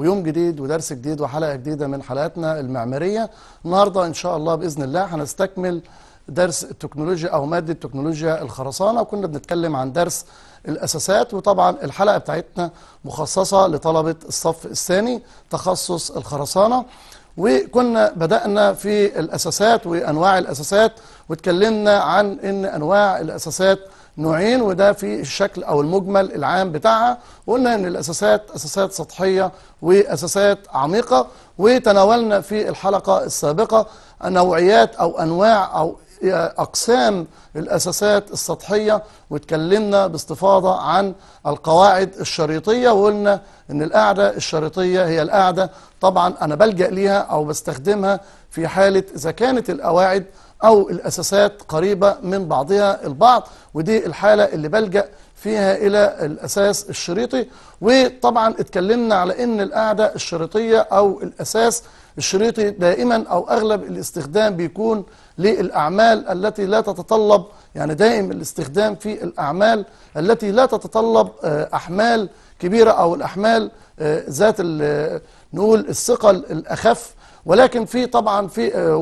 ويوم جديد ودرس جديد وحلقة جديدة من حلقاتنا المعمارية النهاردة إن شاء الله بإذن الله هنستكمل درس التكنولوجيا أو مادة تكنولوجيا الخرسانة وكنا بنتكلم عن درس الأساسات وطبعا الحلقة بتاعتنا مخصصة لطلبة الصف الثاني تخصص الخرسانة وكنا بدأنا في الأساسات وأنواع الأساسات واتكلمنا عن أن أنواع الأساسات نوعين وده في الشكل أو المجمل العام بتاعها وقلنا أن الأساسات أساسات سطحية وأساسات عميقة وتناولنا في الحلقة السابقة نوعيات أو أنواع أو أقسام الأساسات السطحية واتكلمنا باستفاضة عن القواعد الشريطية وقلنا أن القاعدة الشريطية هي القاعدة طبعا أنا بلجأ ليها أو بستخدمها في حالة إذا كانت القواعد أو الأساسات قريبة من بعضها البعض ودي الحالة اللي بلجأ فيها إلى الأساس الشريطي وطبعا اتكلمنا على أن القاعدة الشريطية أو الأساس الشريطي دائما أو أغلب الاستخدام بيكون للأعمال التي لا تتطلب يعني دائم الاستخدام في الأعمال التي لا تتطلب آه، أحمال كبيرة أو الأحمال آه، ذات نقول الثقل الأخف ولكن في طبعا في آه،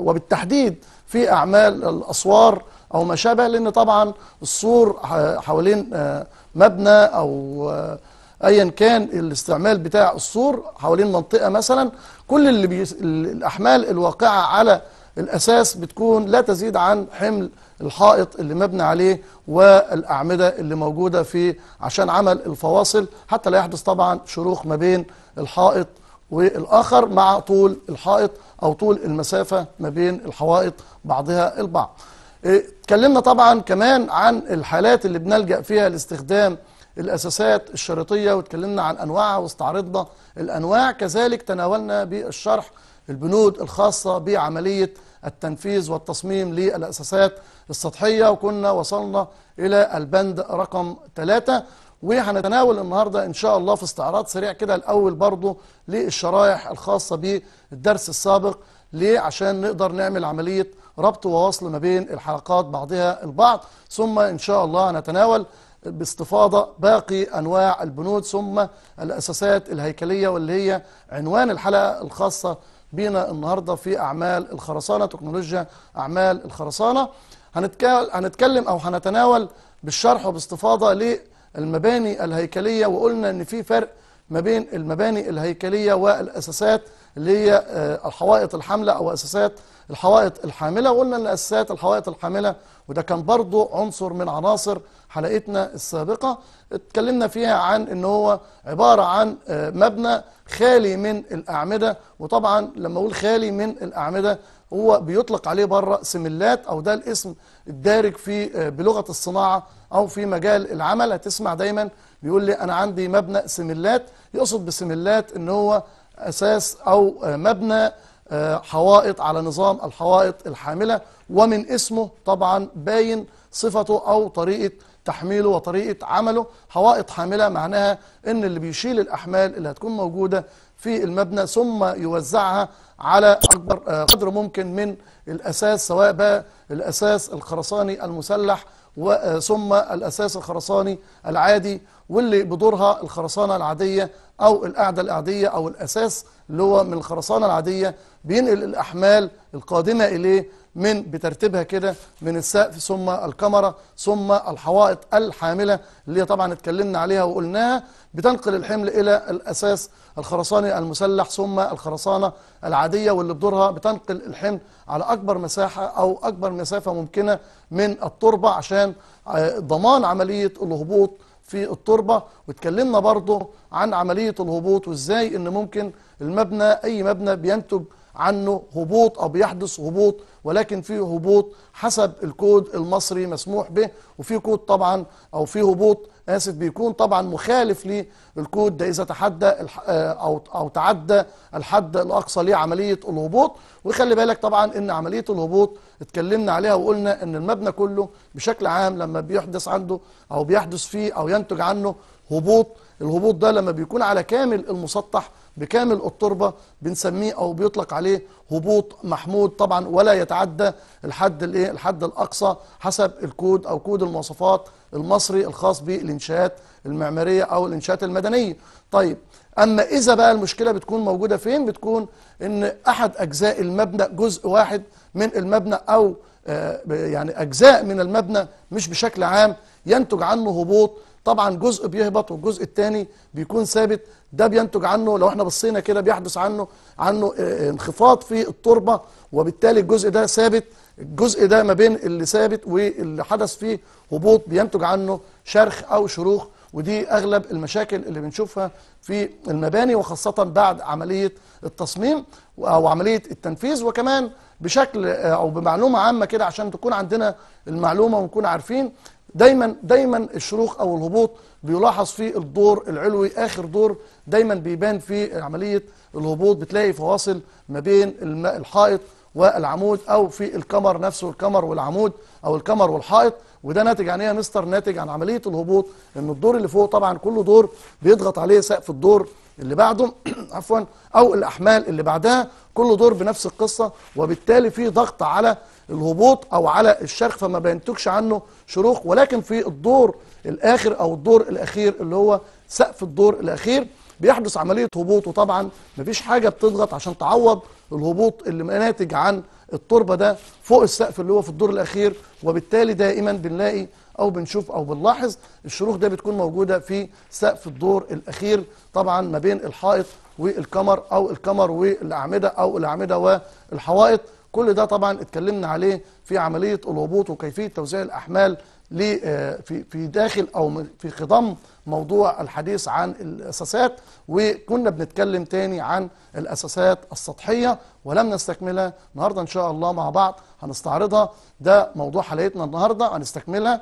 وبالتحديد في أعمال الأسوار أو ما شابه لأن طبعا السور حوالين آه، مبنى أو آه، ايا كان الاستعمال بتاع السور حوالين منطقه مثلا كل اللي بي... الاحمال الواقعه على الاساس بتكون لا تزيد عن حمل الحائط اللي مبني عليه والاعمده اللي موجوده في عشان عمل الفواصل حتى لا يحدث طبعا شروخ ما بين الحائط والآخر مع طول الحائط أو طول المسافة ما بين الحوائط بعضها البعض إيه، اتكلمنا طبعا كمان عن الحالات اللي بنلجأ فيها لاستخدام الأساسات الشريطية واتكلمنا عن أنواعها واستعرضنا الأنواع كذلك تناولنا بالشرح البنود الخاصة بعملية التنفيذ والتصميم للأساسات السطحية وكنا وصلنا إلى البند رقم ثلاثة وهنتناول النهاردة إن شاء الله في استعراض سريع كده الأول برضو للشرايح الخاصة بالدرس السابق ليه عشان نقدر نعمل عملية ربط ووصل ما بين الحلقات بعضها البعض ثم إن شاء الله نتناول باستفاضة باقي أنواع البنود ثم الأساسات الهيكلية واللي هي عنوان الحلقة الخاصة بينا النهاردة في أعمال الخرسانة تكنولوجيا أعمال الخرسانة هنتكلم أو هنتناول بالشرح وباستفاضة المباني الهيكلية وقلنا أن في فرق ما بين المباني الهيكلية والأساسات اللي هي آه، الحوائط الحاملة أو أساسات الحوائط الحاملة وقلنا أن أساسات الحوائط الحاملة وده كان برضو عنصر من عناصر حلقتنا السابقة اتكلمنا فيها عن أنه هو عبارة عن آه، مبنى خالي من الأعمدة وطبعا لما أقول خالي من الأعمدة هو بيطلق عليه بره سملات او ده الاسم الدارج في آه، بلغه الصناعه او في مجال العمل هتسمع دايما بيقول لي انا عندي مبنى سملات يقصد بسملات ان هو أساس أو مبنى آه، حوائط على نظام الحوائط الحاملة ومن اسمه طبعا باين صفته أو طريقة تحميله وطريقة عمله حوائط حاملة معناها أن اللي بيشيل الأحمال اللي هتكون موجودة في المبنى ثم يوزعها على أكبر آه، قدر ممكن من الأساس سواء بقى الأساس الخرساني المسلح آه، ثم الأساس الخرساني العادي واللي بدورها الخرسانة العادية أو القاعدة القاعدية أو الأساس اللي هو من الخرسانة العادية بينقل الأحمال القادمة إليه من بترتيبها كده من السقف ثم الكاميرا ثم الحوائط الحاملة اللي طبعا اتكلمنا عليها وقلناها بتنقل الحمل إلى الأساس الخرساني المسلح ثم الخرسانة العادية واللي بدورها بتنقل الحمل على أكبر مساحة أو أكبر مسافة ممكنة من التربة عشان آه، ضمان عملية الهبوط في التربة واتكلمنا برضو عن عملية الهبوط وازاي ان ممكن المبنى اي مبنى بينتج عنه هبوط او بيحدث هبوط ولكن في هبوط حسب الكود المصري مسموح به وفي كود طبعا او في هبوط اسف بيكون طبعا مخالف للكود ده اذا تحدى آه، او او تعدى الحد الاقصى لعمليه الهبوط وخلي بالك طبعا ان عمليه الهبوط اتكلمنا عليها وقلنا ان المبنى كله بشكل عام لما بيحدث عنده او بيحدث فيه او ينتج عنه هبوط الهبوط ده لما بيكون على كامل المسطح بكامل التربه بنسميه او بيطلق عليه هبوط محمود طبعا ولا يتعدى الحد الايه الحد الاقصى حسب الكود او كود المواصفات المصري الخاص بالانشاءات المعماريه او الانشاءات المدنيه طيب اما اذا بقى المشكله بتكون موجوده فين بتكون ان احد اجزاء المبنى جزء واحد من المبنى او آه، يعني اجزاء من المبنى مش بشكل عام ينتج عنه هبوط طبعا جزء بيهبط والجزء الثاني بيكون ثابت ده بينتج عنه لو احنا بصينا كده بيحدث عنه عنه آه، آه، انخفاض في التربه وبالتالي الجزء ده ثابت الجزء ده ما بين اللي ثابت واللي حدث فيه هبوط بينتج عنه شرخ او شروخ ودي اغلب المشاكل اللي بنشوفها في المباني وخاصه بعد عمليه التصميم او عمليه التنفيذ وكمان بشكل آه، او بمعلومه عامه كده عشان تكون عندنا المعلومه ونكون عارفين دايما دايما الشروق او الهبوط بيلاحظ في الدور العلوي اخر دور دايما بيبان في عمليه الهبوط بتلاقي فواصل ما بين الماء الحائط والعمود او في الكمر نفسه الكمر والعمود او الكمر والحائط وده ناتج عن ايه يا مستر ناتج عن عمليه الهبوط ان الدور اللي فوق طبعا كل دور بيضغط عليه سقف الدور اللي بعده عفوا او الاحمال اللي بعدها كل دور بنفس القصه وبالتالي في ضغط على الهبوط او على الشرخ فما بينتجش عنه شروخ ولكن في الدور الاخر او الدور الاخير اللي هو سقف الدور الاخير بيحدث عمليه هبوط وطبعا مفيش حاجه بتضغط عشان تعوض الهبوط اللي ناتج عن التربه ده فوق السقف اللي هو في الدور الاخير وبالتالي دائما بنلاقي او بنشوف او بنلاحظ الشروخ ده بتكون موجوده في سقف الدور الاخير طبعا ما بين الحائط والكمر او الكمر والاعمده او الاعمده والحوائط كل ده طبعا اتكلمنا عليه في عمليه الهبوط وكيفيه توزيع الاحمال آه، في في داخل او في خضم موضوع الحديث عن الأساسات وكنا بنتكلم تاني عن الأساسات السطحية ولم نستكملها النهاردة إن شاء الله مع بعض هنستعرضها ده موضوع حلقتنا النهاردة هنستكملها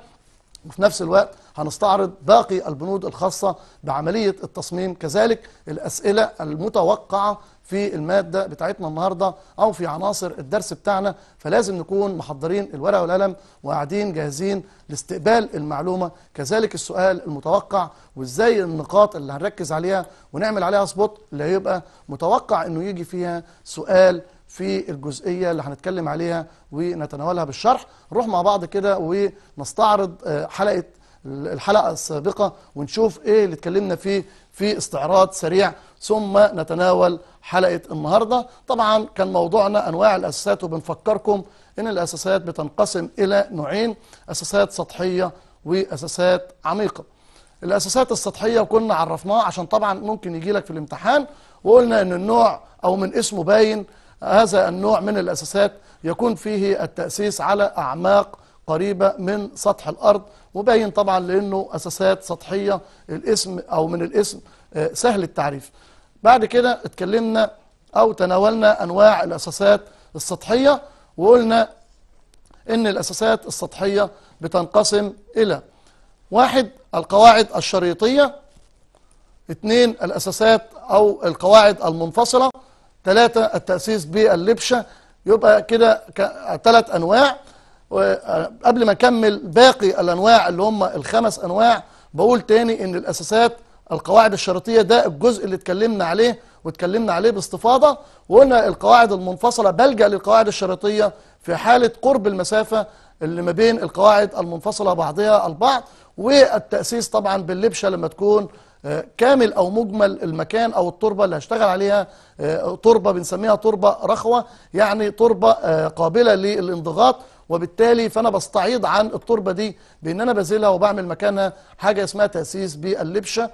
وفي نفس الوقت هنستعرض باقي البنود الخاصة بعملية التصميم كذلك الأسئلة المتوقعة في المادة بتاعتنا النهاردة أو في عناصر الدرس بتاعنا فلازم نكون محضرين الورقة والقلم وقاعدين جاهزين لاستقبال المعلومة كذلك السؤال المتوقع وإزاي النقاط اللي هنركز عليها ونعمل عليها سبوت اللي هيبقى متوقع أنه يجي فيها سؤال في الجزئية اللي هنتكلم عليها ونتناولها بالشرح نروح مع بعض كده ونستعرض آه، حلقة الحلقة السابقة ونشوف ايه اللي اتكلمنا فيه في استعراض سريع ثم نتناول حلقة النهاردة طبعا كان موضوعنا أنواع الأساسات وبنفكركم إن الأساسات بتنقسم إلى نوعين أساسات سطحية وأساسات عميقة الأساسات السطحية وكنا عرفناها عشان طبعا ممكن يجي لك في الامتحان وقلنا إن النوع أو من اسمه باين هذا النوع من الأساسات يكون فيه التأسيس على أعماق قريبة من سطح الأرض وباين طبعا لأنه أساسات سطحية الاسم أو من الاسم آه، سهل التعريف بعد كده اتكلمنا أو تناولنا أنواع الأساسات السطحية وقلنا إن الأساسات السطحية بتنقسم إلى واحد القواعد الشريطية اثنين الأساسات أو القواعد المنفصلة ثلاثة التأسيس باللبشة يبقى كده ثلاث أنواع وقبل ما أكمل باقي الأنواع اللي هم الخمس أنواع بقول تاني إن الأساسات القواعد الشرطية ده الجزء اللي اتكلمنا عليه واتكلمنا عليه باستفاضة وقلنا القواعد المنفصلة بلجأ للقواعد الشرطية في حالة قرب المسافة اللي ما بين القواعد المنفصلة بعضها البعض والتأسيس طبعا باللبشة لما تكون آه، كامل او مجمل المكان او التربه اللي هشتغل عليها آه، تربه بنسميها تربه رخوه يعني تربه آه، قابله للانضغاط وبالتالي فانا بستعيض عن التربه دي بان انا بزيلها وبعمل مكانها حاجه اسمها تاسيس باللبشه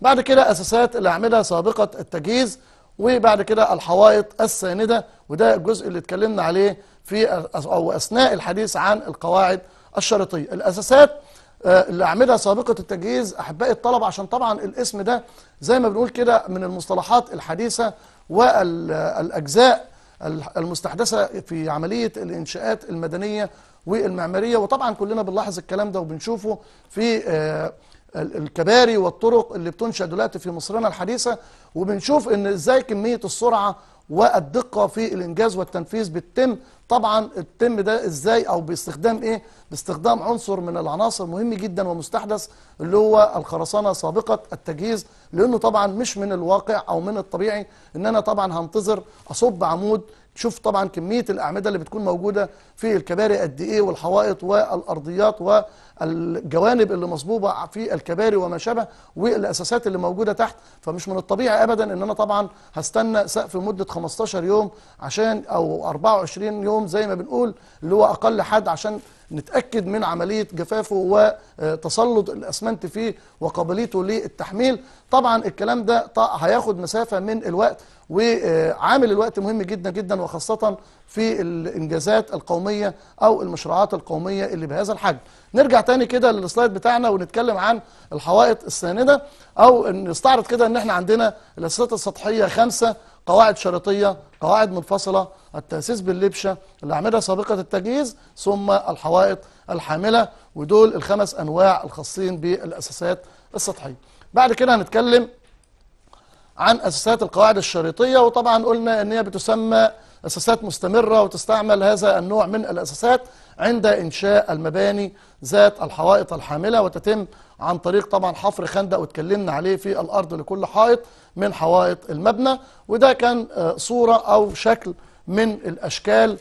بعد كده اساسات الاعمده سابقه التجهيز وبعد كده الحوائط الساندة وده الجزء اللي اتكلمنا عليه في أو أثناء الحديث عن القواعد الشريطية الأساسات آه، الأعمدة سابقة التجهيز أحبائي الطلبة عشان طبعا الاسم ده زي ما بنقول كده من المصطلحات الحديثة والأجزاء المستحدثة في عملية الإنشاءات المدنية والمعمارية وطبعا كلنا بنلاحظ الكلام ده وبنشوفه في آه، الكباري والطرق اللي بتنشأ دلوقتي في مصرنا الحديثة وبنشوف ان ازاي كمية السرعة والدقة في الإنجاز والتنفيذ بتتم طبعا التم ده ازاي او باستخدام ايه باستخدام عنصر من العناصر مهم جدا ومستحدث اللي هو الخرسانه سابقه التجهيز لانه طبعا مش من الواقع او من الطبيعي ان انا طبعا هنتظر اصب عمود تشوف طبعا كميه الاعمده اللي بتكون موجوده في الكباري قد ايه والحوائط والارضيات والجوانب اللي مصبوبه في الكباري وما شابه والاساسات اللي موجوده تحت فمش من الطبيعي ابدا ان انا طبعا هستنى سقف لمده 15 يوم عشان او 24 يوم النوم زي ما بنقول اللي هو اقل حد عشان نتاكد من عمليه جفافه وتسلط الاسمنت فيه وقابليته للتحميل طبعا الكلام ده هياخد مسافه من الوقت وعامل الوقت مهم جدا جدا وخاصه في الانجازات القوميه او المشروعات القوميه اللي بهذا الحجم نرجع تاني كده للسلايد بتاعنا ونتكلم عن الحوائط السانده او نستعرض كده ان احنا عندنا الاساسات السطحيه خمسه قواعد شريطية قواعد منفصلة التأسيس باللبشة الأعمدة سابقة التجهيز ثم الحوائط الحاملة ودول الخمس أنواع الخاصين بالأساسات السطحية بعد كده هنتكلم عن أساسات القواعد الشريطية وطبعا قلنا أن هي بتسمى أساسات مستمرة وتستعمل هذا النوع من الأساسات عند إنشاء المباني ذات الحوائط الحاملة وتتم عن طريق طبعا حفر خندق واتكلمنا عليه في الارض لكل حائط من حوائط المبنى وده كان آه، صوره او شكل من الاشكال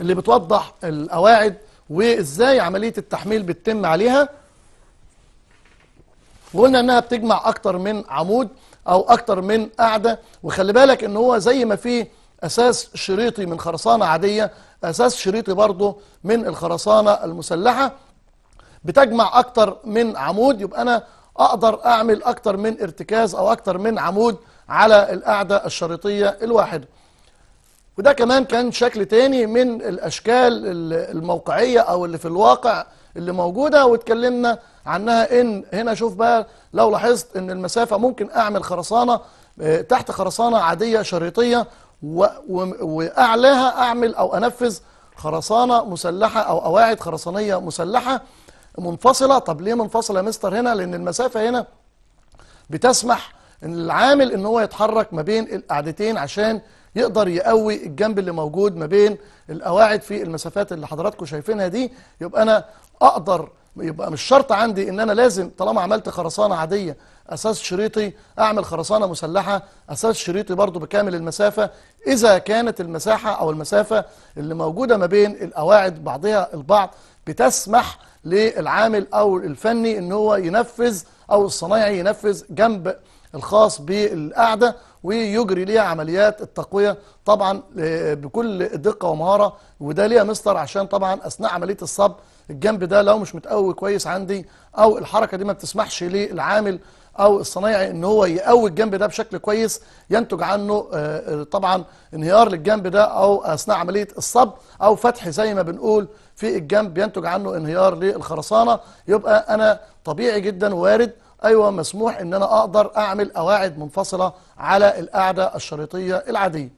اللي بتوضح القواعد وازاي عمليه التحميل بتتم عليها وقلنا انها بتجمع اكتر من عمود او اكتر من قاعده وخلي بالك ان هو زي ما في اساس شريطي من خرسانه عاديه اساس شريطي برضه من الخرسانه المسلحه بتجمع اكتر من عمود يبقى انا اقدر اعمل اكتر من ارتكاز او اكتر من عمود على القاعده الشريطيه الواحده وده كمان كان شكل تاني من الاشكال الموقعيه او اللي في الواقع اللي موجوده واتكلمنا عنها ان هنا شوف بقى لو لاحظت ان المسافه ممكن اعمل خرسانه آه، تحت خرسانه عاديه شريطيه واعلاها اعمل او انفذ خرسانه مسلحه او قواعد خرسانيه مسلحه منفصله طب ليه منفصله يا مستر هنا لان المسافه هنا بتسمح ان العامل ان هو يتحرك ما بين القعدتين عشان يقدر يقوي الجنب اللي موجود ما بين القواعد في المسافات اللي حضراتكم شايفينها دي يبقى انا اقدر يبقى مش شرط عندي ان انا لازم طالما عملت خرسانه عاديه اساس شريطي اعمل خرسانه مسلحه اساس شريطي برضو بكامل المسافه اذا كانت المساحه او المسافه اللي موجوده ما بين القواعد بعضها البعض بتسمح للعامل أو الفني أن هو ينفذ أو الصنايعي ينفذ جنب الخاص بالقعدة ويجري ليها عمليات التقوية طبعا آه، بكل دقة ومهارة وده ليها مستر عشان طبعا أثناء عملية الصب الجنب ده لو مش متقوي كويس عندي أو الحركة دي ما بتسمحش للعامل أو الصنايعي أن هو يقوي الجنب ده بشكل كويس ينتج عنه آه، آه، طبعا انهيار للجنب ده أو أثناء عملية الصب أو فتح زي ما بنقول في الجنب ينتج عنه انهيار للخرسانه يبقى انا طبيعي جدا وارد ايوه مسموح ان انا اقدر اعمل قواعد منفصله على القاعده الشريطيه العاديه.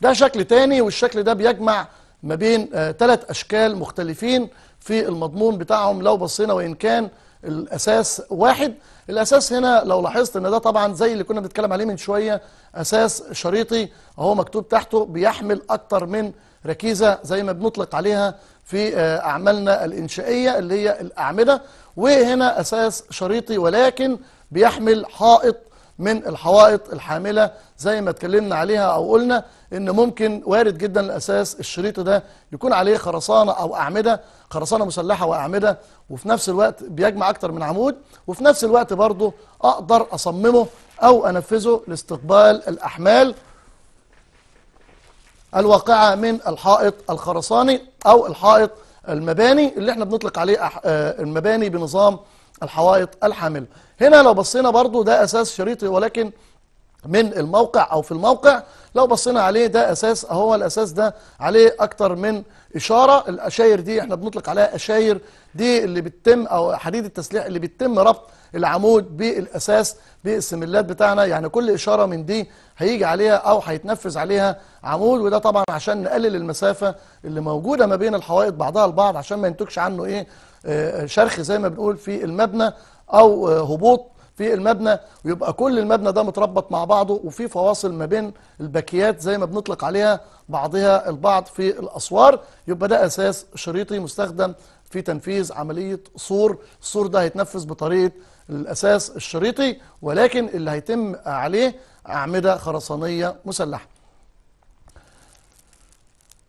ده شكل تاني والشكل ده بيجمع ما بين ثلاث آه، اشكال مختلفين في المضمون بتاعهم لو بصينا وان كان الاساس واحد الاساس هنا لو لاحظت ان ده طبعا زي اللي كنا بنتكلم عليه من شويه اساس شريطي اهو مكتوب تحته بيحمل اكتر من ركيزة زي ما بنطلق عليها في آه، أعمالنا الإنشائية اللي هي الأعمدة وهنا أساس شريطي ولكن بيحمل حائط من الحوائط الحاملة زي ما اتكلمنا عليها أو قلنا إن ممكن وارد جدا الأساس الشريط ده يكون عليه خرسانة أو أعمدة خرسانة مسلحة وأعمدة وفي نفس الوقت بيجمع أكتر من عمود وفي نفس الوقت برضه أقدر أصممه أو أنفذه لاستقبال الأحمال الواقعة من الحائط الخرساني أو الحائط المباني اللي احنا بنطلق عليه آه، المباني بنظام الحوائط الحاملة هنا لو بصينا برضو ده أساس شريطي ولكن من الموقع أو في الموقع لو بصينا عليه ده أساس هو الأساس ده عليه أكتر من إشارة الأشاير دي احنا بنطلق عليها أشاير دي اللي بتتم او حديد التسليح اللي بيتم ربط العمود بالاساس بالسملات بتاعنا يعني كل اشاره من دي هيجي عليها او هيتنفذ عليها عمود وده طبعا عشان نقلل المسافه اللي موجوده ما بين الحوائط بعضها البعض عشان ما ينتجش عنه ايه آه، شرخ زي ما بنقول في المبنى او آه، هبوط في المبنى ويبقى كل المبنى ده متربط مع بعضه وفي فواصل ما بين الباكيات زي ما بنطلق عليها بعضها البعض في الاسوار يبقى ده اساس شريطي مستخدم في تنفيذ عملية صور الصور ده هيتنفذ بطريقة الأساس الشريطي ولكن اللي هيتم عليه أعمدة خرسانية مسلحة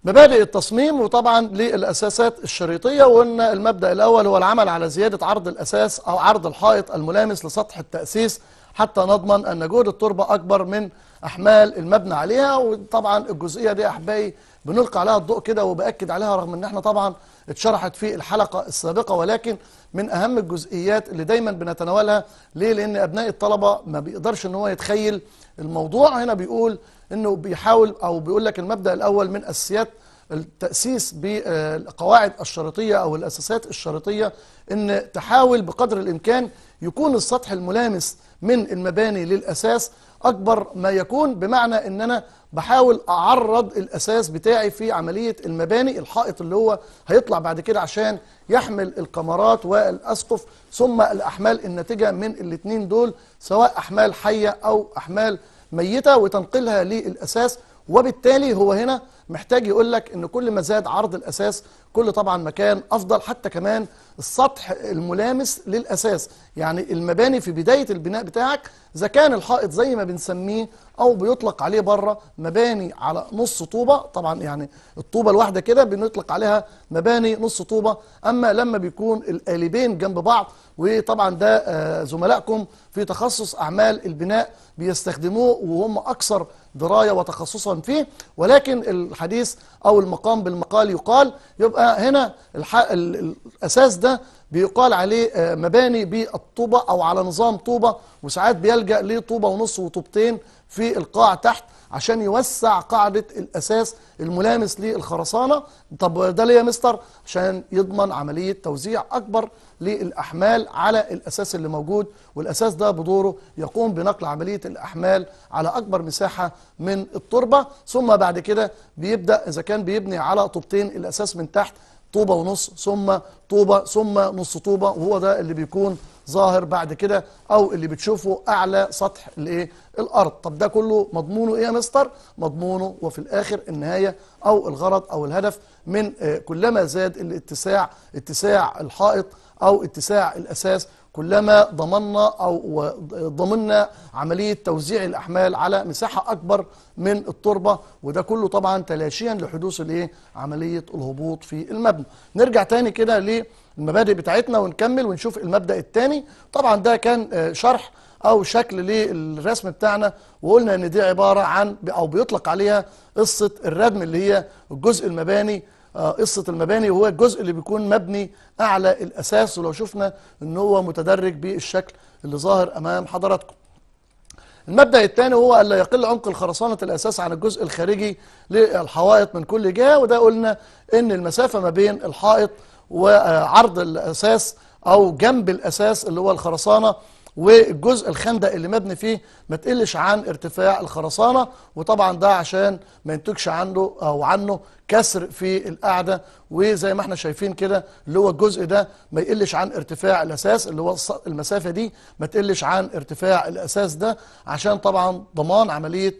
مبادئ التصميم وطبعا للأساسات الشريطية وأن المبدأ الأول هو العمل على زيادة عرض الأساس أو عرض الحائط الملامس لسطح التأسيس حتى نضمن أن جهد التربة أكبر من أحمال المبنى عليها وطبعا الجزئية دي أحبائي بنلقى عليها الضوء كده وباكد عليها رغم ان احنا طبعا اتشرحت في الحلقه السابقه ولكن من اهم الجزئيات اللي دايما بنتناولها ليه لان ابناء الطلبه ما بيقدرش ان هو يتخيل الموضوع هنا بيقول انه بيحاول او بيقول لك المبدا الاول من اساسيات التأسيس بالقواعد الشريطية أو الأساسات الشريطية أن تحاول بقدر الإمكان يكون السطح الملامس من المباني للأساس أكبر ما يكون بمعنى أن أنا بحاول أعرض الأساس بتاعي في عملية المباني الحائط اللي هو هيطلع بعد كده عشان يحمل القمرات والأسقف ثم الأحمال الناتجة من الاتنين دول سواء أحمال حية أو أحمال ميتة وتنقلها للأساس وبالتالي هو هنا محتاج يقول لك ان كل ما زاد عرض الاساس كل طبعا مكان افضل حتى كمان السطح الملامس للاساس يعني المباني في بدايه البناء بتاعك اذا كان الحائط زي ما بنسميه او بيطلق عليه بره مباني على نص طوبه طبعا يعني الطوبه الواحده كده بنطلق عليها مباني نص طوبه اما لما بيكون القالبين جنب بعض وطبعا ده آه، زملائكم في تخصص اعمال البناء بيستخدموه وهم اكثر دراية وتخصصا فيه ولكن الحديث أو المقام بالمقال يقال يبقى هنا الأساس ده بيقال عليه آه، مباني بالطوبة أو على نظام طوبة وساعات بيلجأ لطوبة ونص وطوبتين في القاع تحت عشان يوسع قاعدة الأساس الملامس للخرسانة طب ده ليه يا مستر عشان يضمن عملية توزيع أكبر للأحمال على الأساس اللي موجود والأساس ده بدوره يقوم بنقل عملية الأحمال على أكبر مساحة من التربة ثم بعد كده بيبدأ إذا كان بيبني على طوبتين الأساس من تحت طوبة ونص ثم طوبة ثم نص طوبة وهو ده اللي بيكون ظاهر بعد كده او اللي بتشوفه اعلى سطح الايه الارض طب ده كله مضمونه ايه يا مستر مضمونه وفي الاخر النهايه او الغرض او الهدف من آه، كلما زاد الاتساع اتساع الحائط او اتساع الاساس كلما ضمننا او ضمننا عمليه توزيع الاحمال على مساحه اكبر من التربه وده كله طبعا تلاشيا لحدوث الايه عمليه الهبوط في المبنى نرجع تاني كده ليه المبادئ بتاعتنا ونكمل ونشوف المبدأ الثاني طبعا ده كان آه، شرح أو شكل للرسم بتاعنا وقلنا إن دي عبارة عن أو بيطلق عليها قصة الردم اللي هي الجزء المباني آه، قصة المباني وهو الجزء اللي بيكون مبني أعلى الأساس ولو شفنا إن هو متدرج بالشكل اللي ظاهر أمام حضراتكم المبدأ الثاني هو ألا يقل عمق الخرسانه الأساس عن الجزء الخارجي للحوائط من كل جهة وده قلنا إن المسافة ما بين الحائط وعرض الأساس أو جنب الأساس اللي هو الخرسانة والجزء الخندق اللي مبني فيه ما تقلش عن ارتفاع الخرسانة وطبعا ده عشان ما ينتجش عنده أو عنه كسر في القاعدة وزي ما احنا شايفين كده اللي هو الجزء ده ما يقلش عن ارتفاع الأساس اللي هو المسافة دي ما تقلش عن ارتفاع الأساس ده عشان طبعا ضمان عملية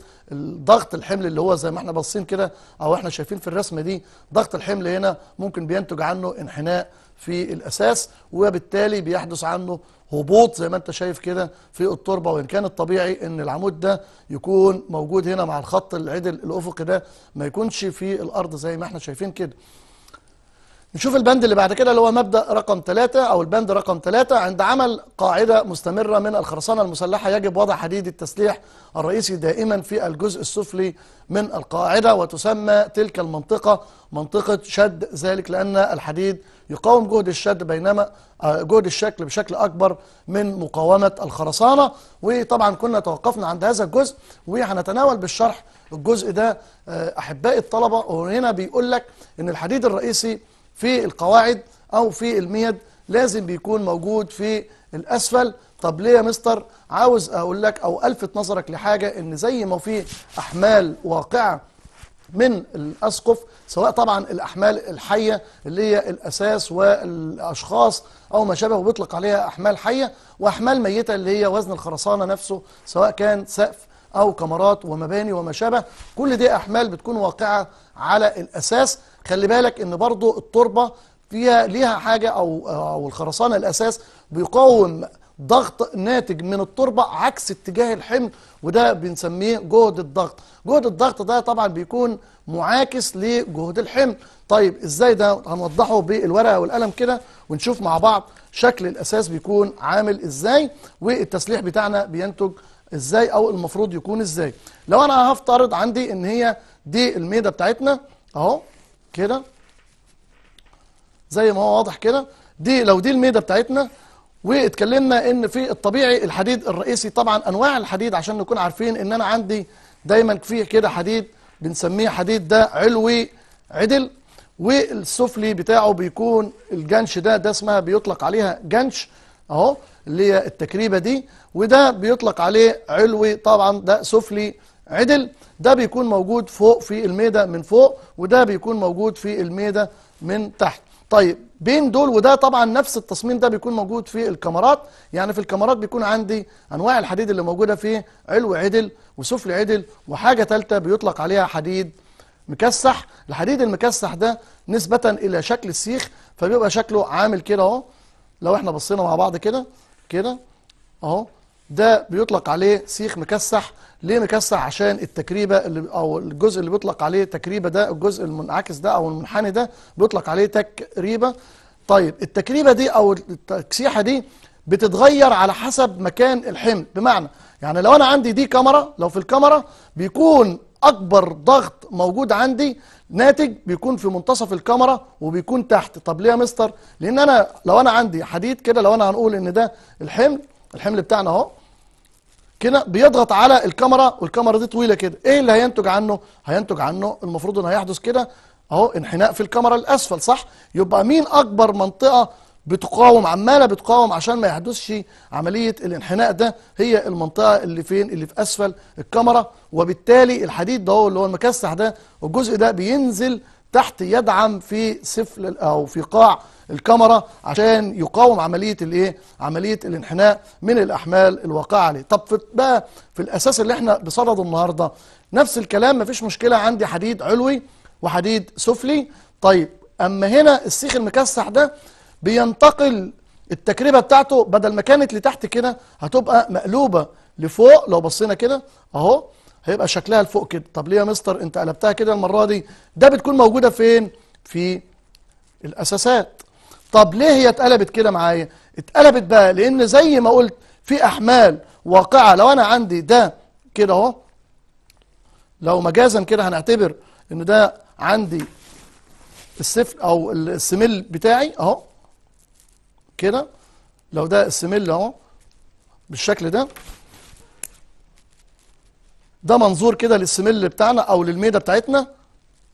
ضغط الحمل اللي هو زي ما احنا باصين كده أو احنا شايفين في الرسمة دي ضغط الحمل هنا ممكن بينتج عنه انحناء في الأساس وبالتالي بيحدث عنه هبوط زي ما انت شايف كده في التربه وان كان الطبيعي ان العمود ده يكون موجود هنا مع الخط العدل الافقي ده ما يكونش في الارض زي ما احنا شايفين كده نشوف البند اللي بعد كده اللي هو مبدأ رقم ثلاثة أو البند رقم ثلاثة عند عمل قاعدة مستمرة من الخرسانة المسلحة يجب وضع حديد التسليح الرئيسي دائما في الجزء السفلي من القاعدة وتسمى تلك المنطقة منطقة شد ذلك لأن الحديد يقاوم جهد الشد بينما آه، جهد الشكل بشكل أكبر من مقاومة الخرسانة وطبعا كنا توقفنا عند هذا الجزء وهنتناول بالشرح الجزء ده آه، أحبائي الطلبة وهنا بيقول لك إن الحديد الرئيسي في القواعد أو في الميد لازم بيكون موجود في الأسفل طب ليه يا مستر عاوز أقول لك أو ألفت نظرك لحاجة إن زي ما في أحمال واقعة من الأسقف سواء طبعا الأحمال الحية اللي هي الأساس والأشخاص أو ما شابه وبيطلق عليها أحمال حية وأحمال ميتة اللي هي وزن الخرسانة نفسه سواء كان سقف أو كمرات ومباني وما شابه كل دي أحمال بتكون واقعة على الأساس خلي بالك ان برضو التربه فيها ليها حاجه او او الخرسانه الاساس بيقاوم ضغط ناتج من التربه عكس اتجاه الحمل وده بنسميه جهد الضغط جهد الضغط ده طبعا بيكون معاكس لجهد الحمل طيب ازاي ده هنوضحه بالورقه والقلم كده ونشوف مع بعض شكل الاساس بيكون عامل ازاي والتسليح بتاعنا بينتج ازاي او المفروض يكون ازاي لو انا هفترض عندي ان هي دي الميده بتاعتنا اهو كده زي ما هو واضح كده دي لو دي الميده بتاعتنا واتكلمنا ان في الطبيعي الحديد الرئيسي طبعا انواع الحديد عشان نكون عارفين ان انا عندي دايما فيه كده حديد بنسميه حديد ده علوي عدل والسفلي بتاعه بيكون الجنش ده ده اسمها بيطلق عليها جنش اهو اللي هي التكريبه دي وده بيطلق عليه علوي طبعا ده سفلي عدل ده بيكون موجود فوق في الميدة من فوق وده بيكون موجود في الميدة من تحت طيب بين دول وده طبعا نفس التصميم ده بيكون موجود في الكاميرات يعني في الكاميرات بيكون عندي انواع الحديد اللي موجوده فيه علو عدل وسفل عدل وحاجه ثالثه بيطلق عليها حديد مكسح الحديد المكسح ده نسبه الى شكل السيخ فبيبقى شكله عامل كده اهو لو احنا بصينا مع بعض كده كده اهو ده بيطلق عليه سيخ مكسح ليه نكسر عشان التكريبه اللي او الجزء اللي بيطلق عليه تكريبه ده الجزء المنعكس ده او المنحني ده بيطلق عليه تكريبه طيب التكريبه دي او التكسيحه دي بتتغير على حسب مكان الحمل بمعنى يعني لو انا عندي دي كاميرا لو في الكاميرا بيكون اكبر ضغط موجود عندي ناتج بيكون في منتصف الكاميرا وبيكون تحت طب ليه يا مستر لان انا لو انا عندي حديد كده لو انا هنقول ان ده الحمل الحمل بتاعنا اهو كده بيضغط على الكاميرا والكاميرا دي طويله كده ايه اللي هينتج عنه هينتج عنه المفروض ان هيحدث كده اهو انحناء في الكاميرا الاسفل صح يبقى مين اكبر منطقه بتقاوم عماله بتقاوم عشان ما يحدثش عمليه الانحناء ده هي المنطقه اللي فين اللي في اسفل الكاميرا وبالتالي الحديد ده اللي هو المكسح ده والجزء ده بينزل تحت يدعم في سفل او في قاع الكاميرا عشان يقاوم عمليه الايه عمليه الانحناء من الاحمال الواقعه عليه طب في بقى في الاساس اللي احنا بصدده النهارده نفس الكلام مفيش مشكله عندي حديد علوي وحديد سفلي طيب اما هنا السيخ المكسح ده بينتقل التكريبه بتاعته بدل ما كانت لتحت كده هتبقى مقلوبه لفوق لو بصينا كده اهو هيبقى شكلها لفوق كده طب ليه يا مستر انت قلبتها كده المره دي ده بتكون موجوده فين في الاساسات طب ليه هي اتقلبت كده معايا اتقلبت بقى لان زي ما قلت في احمال واقعه لو انا عندي ده كده اهو لو مجازا كده هنعتبر ان ده عندي السفل او السميل بتاعي اهو كده لو ده السميل اهو بالشكل ده ده منظور كده للسميل بتاعنا او للميده بتاعتنا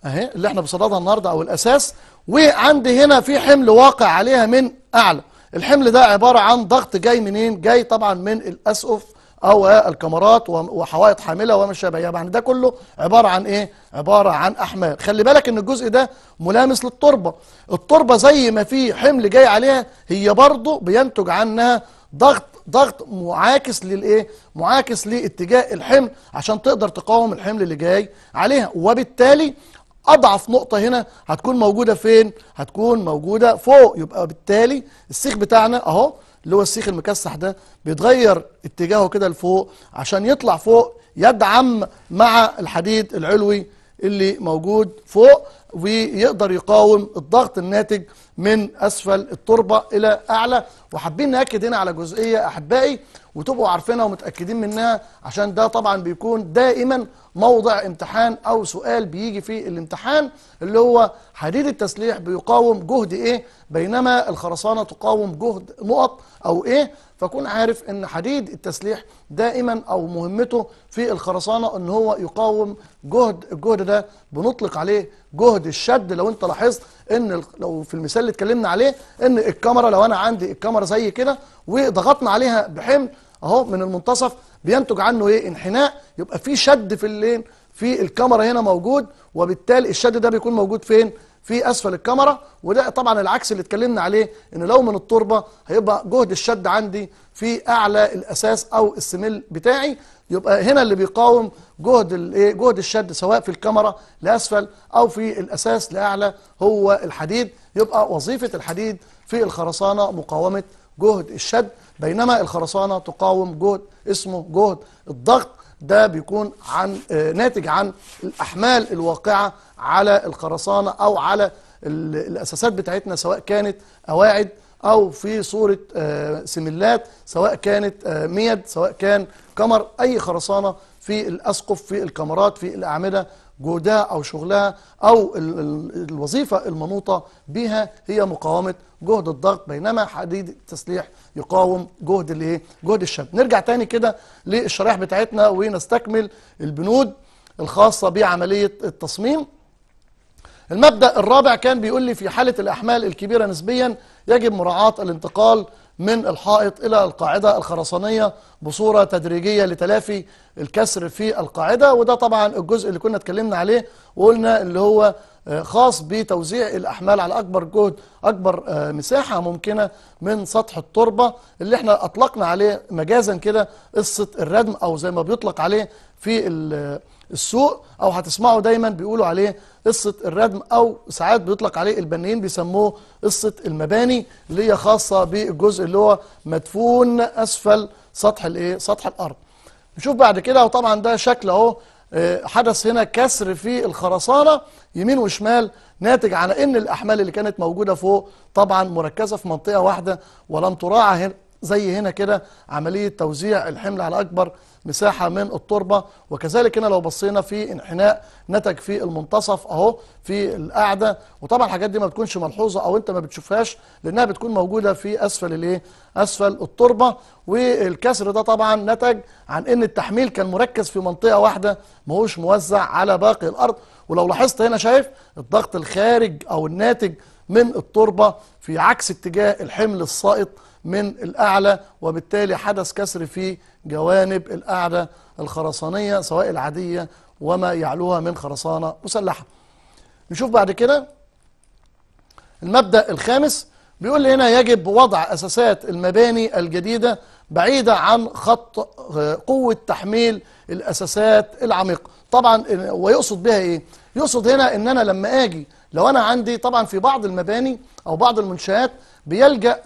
اهي اللي احنا بصددها النهارده او الاساس وعندي هنا في حمل واقع عليها من اعلى الحمل ده عبارة عن ضغط جاي منين جاي طبعا من الاسقف او الكاميرات وحوائط حامله وما شابه يعني ده كله عباره عن ايه عباره عن احمال خلي بالك ان الجزء ده ملامس للتربه التربه زي ما في حمل جاي عليها هي برضه بينتج عنها ضغط ضغط معاكس للايه معاكس لاتجاه الحمل عشان تقدر تقاوم الحمل اللي جاي عليها وبالتالي اضعف نقطه هنا هتكون موجوده فين هتكون موجوده فوق يبقى بالتالي السيخ بتاعنا اهو اللي هو السيخ المكسح ده بيتغير اتجاهه كده لفوق عشان يطلع فوق يدعم مع الحديد العلوي اللي موجود فوق ويقدر يقاوم الضغط الناتج من اسفل التربه الى اعلى وحابين ناكد هنا على جزئيه احبائي وتبقوا عارفينها ومتاكدين منها عشان ده طبعا بيكون دائما موضع امتحان او سؤال بيجي في الامتحان اللي هو حديد التسليح بيقاوم جهد ايه بينما الخرسانه تقاوم جهد نقط او ايه فكون عارف ان حديد التسليح دائما او مهمته في الخرسانه ان هو يقاوم جهد الجهد ده بنطلق عليه جهد الشد لو انت لاحظت ان لو في المثال اللي اتكلمنا عليه ان الكاميرا لو انا عندي الكاميرا زي كده وضغطنا عليها بحمل اهو من المنتصف بينتج عنه ايه انحناء يبقى في شد في اللين في الكاميرا هنا موجود وبالتالي الشد ده بيكون موجود فين في اسفل الكاميرا وده طبعا العكس اللي اتكلمنا عليه ان لو من التربه هيبقى جهد الشد عندي في اعلى الاساس او السميل بتاعي يبقى هنا اللي بيقاوم جهد الايه جهد الشد سواء في الكاميرا لاسفل او في الاساس لاعلى هو الحديد يبقى وظيفه الحديد في الخرسانه مقاومه جهد الشد بينما الخرسانه تقاوم جهد اسمه جهد الضغط ده بيكون عن آه، ناتج عن الأحمال الواقعة على الخرسانة أو على الأساسات بتاعتنا سواء كانت قواعد أو في صورة آه، سملات سواء كانت آه، ميد سواء كان كمر أي خرسانة في الأسقف في الكمرات في الأعمدة جهدها أو شغلها أو الوظيفة المنوطة بها هي مقاومة جهد الضغط بينما حديد التسليح يقاوم جهد الايه؟ جهد الشد. نرجع تاني كده للشرائح بتاعتنا ونستكمل البنود الخاصة بعملية التصميم. المبدأ الرابع كان بيقول لي في حالة الأحمال الكبيرة نسبيا يجب مراعاة الانتقال من الحائط إلى القاعدة الخرسانية بصورة تدريجية لتلافي الكسر في القاعدة وده طبعا الجزء اللي كنا اتكلمنا عليه وقلنا اللي هو آه، خاص بتوزيع الأحمال على أكبر جهد أكبر آه، مساحة ممكنة من سطح التربة اللي احنا أطلقنا عليه مجازا كده قصة الردم أو زي ما بيطلق عليه في السوق او هتسمعوا دايما بيقولوا عليه قصه الردم او ساعات بيطلق عليه البنيين بيسموه قصه المباني اللي هي خاصه بالجزء اللي هو مدفون اسفل سطح الايه سطح الارض نشوف بعد كده وطبعا ده شكل اهو آه، حدث هنا كسر في الخرسانه يمين وشمال ناتج على ان الاحمال اللي كانت موجوده فوق طبعا مركزه في منطقه واحده ولم تراعى هنا زي هنا كده عملية توزيع الحمل على أكبر مساحة من التربة وكذلك هنا لو بصينا في انحناء نتج في المنتصف أهو في القاعدة وطبعا الحاجات دي ما بتكونش ملحوظة أو أنت ما بتشوفهاش لأنها بتكون موجودة في أسفل الإيه؟ أسفل التربة والكسر ده طبعا نتج عن أن التحميل كان مركز في منطقة واحدة ماهوش موزع على باقي الأرض ولو لاحظت هنا شايف الضغط الخارج أو الناتج من التربة في عكس اتجاه الحمل السائط من الأعلى وبالتالي حدث كسر في جوانب القاعدة الخرسانية سواء العادية وما يعلوها من خرسانة مسلحة نشوف بعد كده المبدأ الخامس بيقول لي هنا يجب وضع أساسات المباني الجديدة بعيدة عن خط آه، قوة تحميل الأساسات العميقة طبعا آه، ويقصد بها إيه؟ يقصد هنا إن أنا لما آجي لو أنا عندي طبعا في بعض المباني أو بعض المنشآت بيلجأ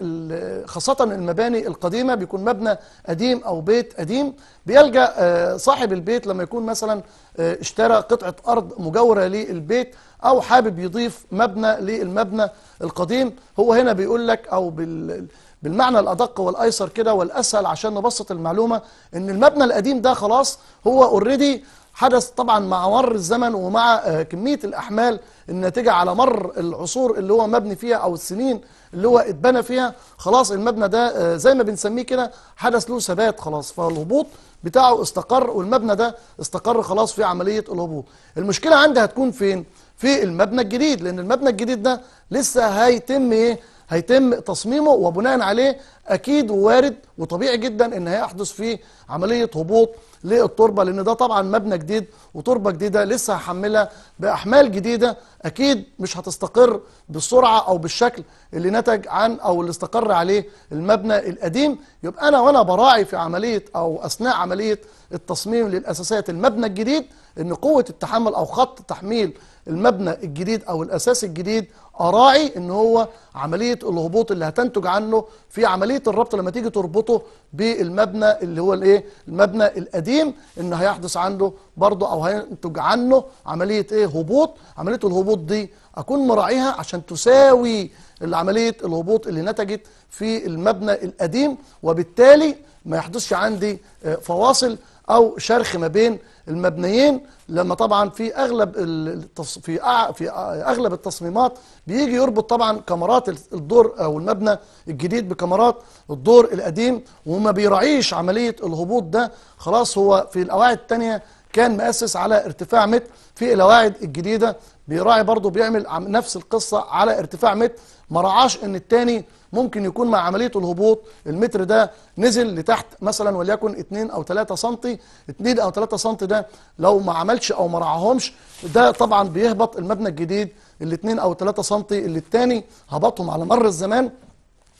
خاصة المباني القديمة بيكون مبنى قديم أو بيت قديم بيلجأ آه، صاحب البيت لما يكون مثلا آه، اشترى قطعة أرض مجاورة للبيت أو حابب يضيف مبنى للمبنى القديم هو هنا بيقول لك أو بال بالمعنى الأدق والأيسر كده والأسهل عشان نبسط المعلومة إن المبنى القديم ده خلاص هو اوريدي حدث طبعا مع مر الزمن ومع آه، كمية الأحمال الناتجة على مر العصور اللي هو مبني فيها أو السنين اللي هو اتبنى فيها خلاص المبنى ده آه، زي ما بنسميه كده حدث له ثبات خلاص فالهبوط بتاعه استقر والمبنى ده استقر خلاص في عملية الهبوط المشكلة عندي هتكون فين؟ في المبنى الجديد لأن المبنى الجديد ده لسه هيتم ايه؟ هيتم تصميمه وبناء عليه اكيد وارد وطبيعي جدا ان هيحدث فيه عمليه هبوط للتربه لان ده طبعا مبنى جديد وتربه جديده لسه هحملها باحمال جديده اكيد مش هتستقر بالسرعه او بالشكل اللي نتج عن او اللي استقر عليه المبنى القديم يبقى انا وانا براعي في عمليه او اثناء عمليه التصميم للاساسات المبنى الجديد ان قوه التحمل او خط تحميل المبنى الجديد او الاساس الجديد اراعي ان هو عمليه الهبوط اللي هتنتج عنه في عمليه الربط لما تيجي تربطه بالمبنى اللي هو الايه المبنى القديم ان هيحدث عنده برضه او هينتج عنه عمليه ايه هبوط عمليه الهبوط دي اكون مراعيها عشان تساوي عمليه الهبوط اللي نتجت في المبنى القديم وبالتالي ما يحدثش عندي آه، فواصل او شرخ ما بين المبنيين لما طبعا في اغلب التص... في أع... في اغلب التصميمات بيجي يربط طبعا كاميرات الدور او المبنى الجديد بكاميرات الدور القديم وما بيراعيش عمليه الهبوط ده خلاص هو في الاواعي الثانيه كان مأسس على ارتفاع متر في الواعد الجديدة بيراعي برضه بيعمل نفس القصة على ارتفاع متر ما رعاش ان التاني ممكن يكون مع عملية الهبوط المتر ده نزل لتحت مثلا وليكن 2 او 3 سنتي 2 او 3 سنتي ده لو ما عملش او ما رعاهمش ده طبعا بيهبط المبنى الجديد ال 2 او 3 سنتي اللي التاني هبطهم على مر الزمان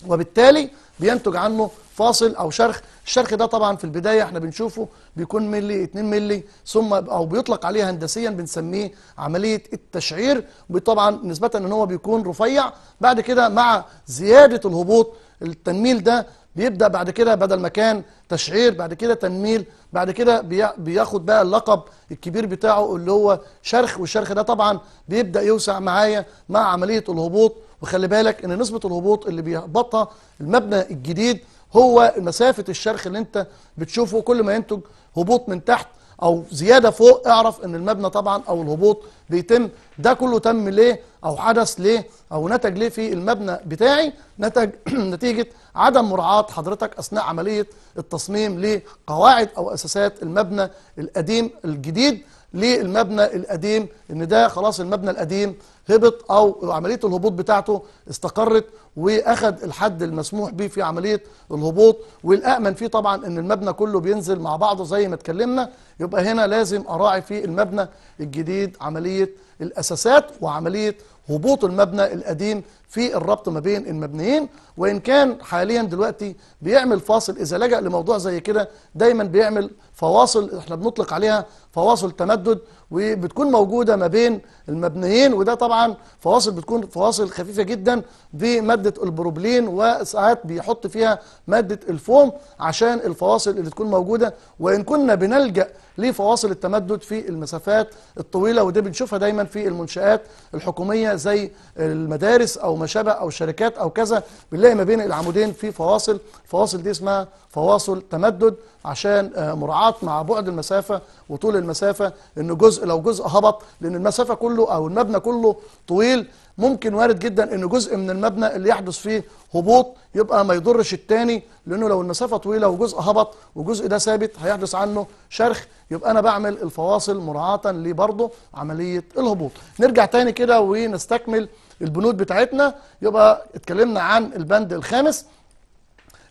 وبالتالي بينتج عنه فاصل او شرخ الشرخ ده طبعا في البدايه احنا بنشوفه بيكون ملي 2 ملي ثم او بيطلق عليه هندسيا بنسميه عمليه التشعير طبعا نسبه ان هو بيكون رفيع بعد كده مع زياده الهبوط التنميل ده بيبدا بعد كده بدل ما كان تشعير بعد كده تنميل بعد كده بياخد بقى اللقب الكبير بتاعه اللي هو شرخ والشرخ ده طبعا بيبدا يوسع معايا مع عمليه الهبوط وخلي بالك ان نسبه الهبوط اللي بيهبطها المبنى الجديد هو مسافه الشرخ اللي انت بتشوفه كل ما ينتج هبوط من تحت او زياده فوق اعرف ان المبنى طبعا او الهبوط بيتم ده كله تم ليه او حدث ليه او نتج ليه في المبنى بتاعي نتج نتيجه عدم مراعاه حضرتك اثناء عمليه التصميم لقواعد او اساسات المبنى القديم الجديد للمبنى القديم ان ده خلاص المبنى القديم هبط او عمليه الهبوط بتاعته استقرت واخد الحد المسموح به في عمليه الهبوط والأأمن فيه طبعا ان المبنى كله بينزل مع بعضه زي ما اتكلمنا يبقى هنا لازم اراعي في المبنى الجديد عمليه الاساسات وعمليه هبوط المبنى القديم في الربط ما بين المبنيين وان كان حاليا دلوقتي بيعمل فاصل اذا لجأ لموضوع زي كده دايما بيعمل فواصل احنا بنطلق عليها فواصل تمدد وبتكون موجودة ما بين المبنيين وده طبعا فواصل بتكون فواصل خفيفة جدا بمادة البروبلين وساعات بيحط فيها مادة الفوم عشان الفواصل اللي تكون موجودة وإن كنا بنلجأ لفواصل التمدد في المسافات الطويلة ودي بنشوفها دايما في المنشآت الحكومية زي المدارس أو ما شابه أو شركات أو كذا بنلاقي ما بين العمودين في فواصل الفواصل دي اسمها فواصل تمدد عشان آه، مراعاة مع بعد المسافة وطول المسافة إن جزء لو جزء هبط لأن المسافة كله أو المبنى كله طويل ممكن وارد جدا ان جزء من المبنى اللي يحدث فيه هبوط يبقى ما يضرش التاني لانه لو المسافه طويله وجزء هبط وجزء ده ثابت هيحدث عنه شرخ يبقى انا بعمل الفواصل مراعاه لبرضه عمليه الهبوط نرجع تاني كده ونستكمل البنود بتاعتنا يبقى اتكلمنا عن البند الخامس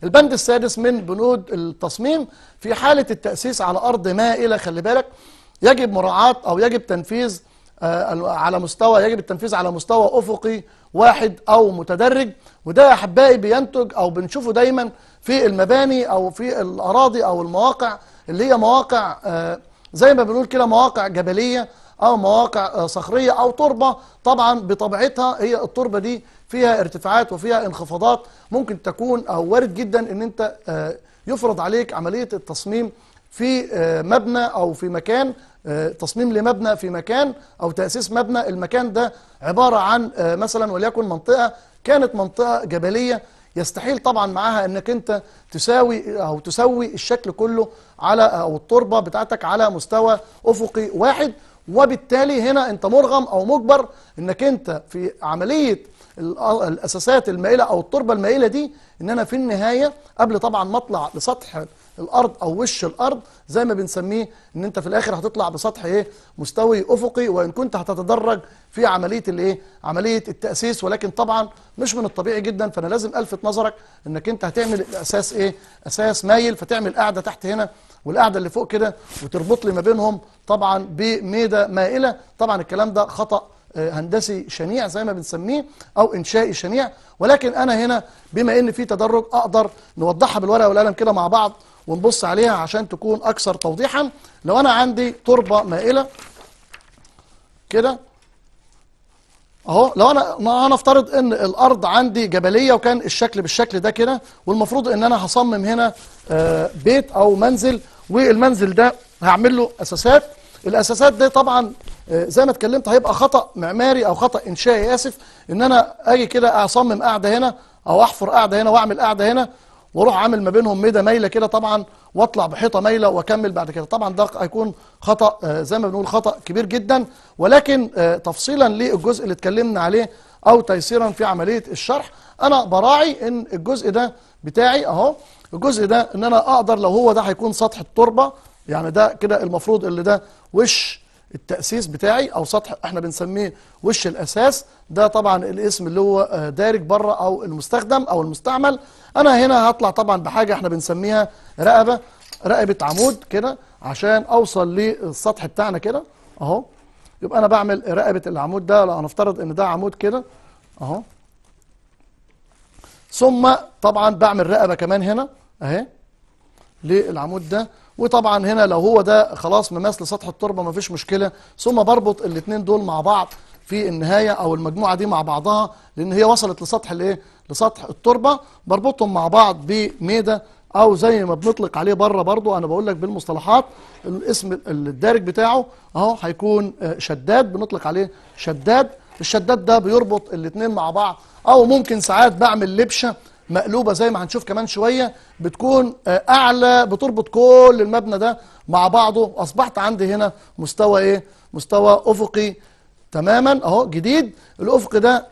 البند السادس من بنود التصميم في حاله التاسيس على ارض مائله خلي بالك يجب مراعاه او يجب تنفيذ آه، على مستوى يجب التنفيذ على مستوى افقي واحد او متدرج وده يا احبائي بينتج او بنشوفه دايما في المباني او في الاراضي او المواقع اللي هي مواقع آه، زي ما بنقول كده مواقع جبليه او مواقع آه، صخريه او تربه طبعا بطبيعتها هي التربه دي فيها ارتفاعات وفيها انخفاضات ممكن تكون او وارد جدا ان انت يفرض عليك عمليه التصميم في مبنى او في مكان آه، تصميم لمبنى في مكان أو تأسيس مبنى المكان ده عبارة عن آه، مثلا وليكن منطقة كانت منطقة جبلية يستحيل طبعا معاها انك انت تساوي او تسوي الشكل كله على آه، او التربه بتاعتك على مستوى افقي واحد وبالتالي هنا انت مرغم او مجبر انك انت في عمليه الاساسات المائله او التربه المائله دي ان انا في النهايه قبل طبعا ما اطلع لسطح الارض او وش الارض زي ما بنسميه ان انت في الاخر هتطلع بسطح ايه مستوي افقي وان كنت هتتدرج في عمليه الايه عمليه التاسيس ولكن طبعا مش من الطبيعي جدا فانا لازم الفت نظرك انك انت هتعمل اساس ايه اساس مايل فتعمل قاعده تحت هنا والقاعده اللي فوق كده وتربط لي ما بينهم طبعا بميده مائله طبعا الكلام ده خطأ آه، هندسي شنيع زي ما بنسميه او انشائي شنيع ولكن انا هنا بما ان في تدرج اقدر نوضحها بالورقه والقلم كده مع بعض ونبص عليها عشان تكون أكثر توضيحا لو أنا عندي تربة مائلة كده اهو لو انا ما افترض ان الارض عندي جبليه وكان الشكل بالشكل ده كده والمفروض ان انا هصمم هنا آه، بيت او منزل والمنزل ده هعمل له اساسات الاساسات دي طبعا آه، زي ما اتكلمت هيبقى خطا معماري او خطا انشائي اسف ان انا اجي كده اصمم قاعده هنا او احفر قاعده هنا واعمل قاعده هنا واروح عامل ما بينهم ميدة مايله كده طبعا واطلع بحيطه مايله واكمل بعد كده طبعا ده هيكون خطا آه، زي ما بنقول خطا كبير جدا ولكن آه، تفصيلا للجزء اللي اتكلمنا عليه او تيسيرا في عمليه الشرح انا براعي ان الجزء ده بتاعي اهو الجزء ده ان انا اقدر لو هو ده هيكون سطح التربه يعني ده كده المفروض اللي ده وش التأسيس بتاعي أو سطح احنا بنسميه وش الأساس ده طبعا الاسم اللي هو آه، دارج بره أو المستخدم أو المستعمل انا هنا هطلع طبعا بحاجه احنا بنسميها رقبه رقبه عمود كده عشان اوصل للسطح بتاعنا كده اهو يبقى انا بعمل رقبه العمود ده لو هنفترض ان ده عمود كده اهو ثم طبعا بعمل رقبه كمان هنا اهي للعمود ده وطبعا هنا لو هو ده خلاص مماس لسطح التربه مفيش مشكله ثم بربط الاثنين دول مع بعض في النهايه او المجموعه دي مع بعضها لان هي وصلت لسطح الايه لسطح التربه بربطهم مع بعض بميده او زي ما بنطلق عليه بره برضو انا بقول لك بالمصطلحات الاسم الدارج بتاعه اهو هيكون آه، شداد بنطلق عليه شداد الشداد ده بيربط الاثنين مع بعض او ممكن ساعات بعمل لبشه مقلوبه زي ما هنشوف كمان شويه بتكون آه، اعلى بتربط كل المبنى ده مع بعضه اصبحت عندي هنا مستوى ايه مستوى افقي تماما اهو جديد الافق ده